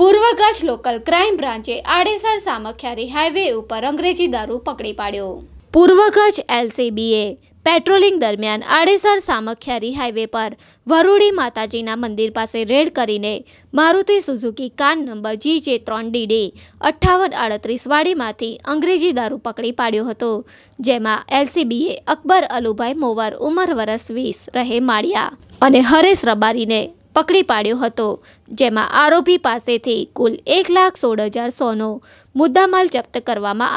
પૂર્વ Kutch local crime બ્રાન્ચે Adesar Samakhiyali highway ઉપર અંગ્રેજી દારૂ પકડી પાડ્યો પૂર્વ કચ્છ એલસીબીએ પેટ્રોલિંગ દરમિયાન આડેસર સામખિયારી હાઈવે પર વરુડી માતાજીના મંદિર પાસે રેડ કરીને મારુતિ સુઝુકી કાન નંબર જી જે ત્રણ ડી ડી અઠ્ઠાવન આડત્રીસ વાડીમાંથી અંગ્રેજી દારૂ પકડી પાડ્યો હતો જેમાં એલસીબીએ અકબર અલુભાઈ મોવર ઉંમર વરસ વીસ રહે માળિયા અને હરેશ રબારીને પકડી પાડ્યો હતો જેમાં આરોપી પાસેથી કુલ એક લાખ સોળ હજાર સોનો મુદ્દામાલ જપ્ત કરવામાં